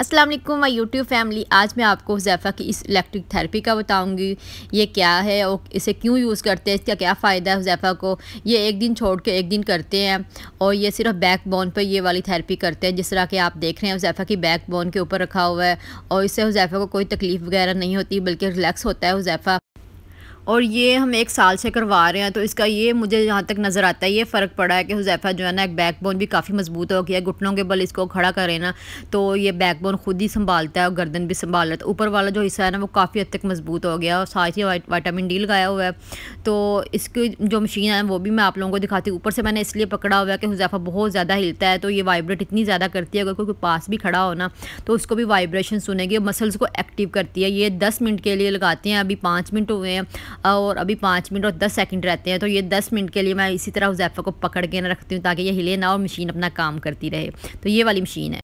Aslam my YouTube family आज मैं आपको जैफ़ा की इस इलेक्ट्रिक थेरेपी का बताऊंगी ये क्या है और इसे क्यों यूज़ करते हैं इसका क्या फ़ायदा है जैफ़ा को ये एक दिन छोड़ के एक दिन करते हैं और ये सिर्फ बैक बोन पर ये वाली थेरेपी करते हैं जिस तरह के आप देख रहे हैं जैफ़ा की बैक बोन के ऊपर रखा हुआ है और इससे जैफ़ा को कोई तकलीफ़ वगैरह नहीं होती बल्कि रिलैक्स होता है जैफ़ा और ये हम एक साल से करवा रहे हैं तो इसका ये मुझे जहाँ तक नज़र आता है ये फ़र्क पड़ा है कि हुजैफा जो है ना एक बैकबोन भी काफ़ी मजबूत हो गया है घुटनों के बल इसको खड़ा करें ना तो ये बैकबोन खुद ही संभालता है और गर्दन भी संभाल रहा है ऊपर वाला जो हिस्सा है ना वो काफ़ी हद तक मजबूत हो गया और साथ ही वाइटामिन डी लगाया हुआ है तो इसकी जो मशीन है वो भी मैं आप लोगों को दिखाती हूँ ऊपर से मैंने इसलिए पकड़ा हुआ है कि हुजैफा बहुत ज़्यादा हिलता है तो ये वाइब्रेट इतनी ज़्यादा करती है अगर कोई पास भी खड़ा हो ना तो उसको भी वाइब्रेशन सुनेगी और मसल्स को एक्टिव करती है ये दस मिनट के लिए लगाते हैं अभी पाँच मिनट हुए हैं और अभी पाँच मिनट और दस सेकंड रहते हैं तो ये दस मिनट के लिए मैं इसी तरह उस को पकड़ के ना रखती हूँ ताकि ये हिले ना और मशीन अपना काम करती रहे तो ये वाली मशीन है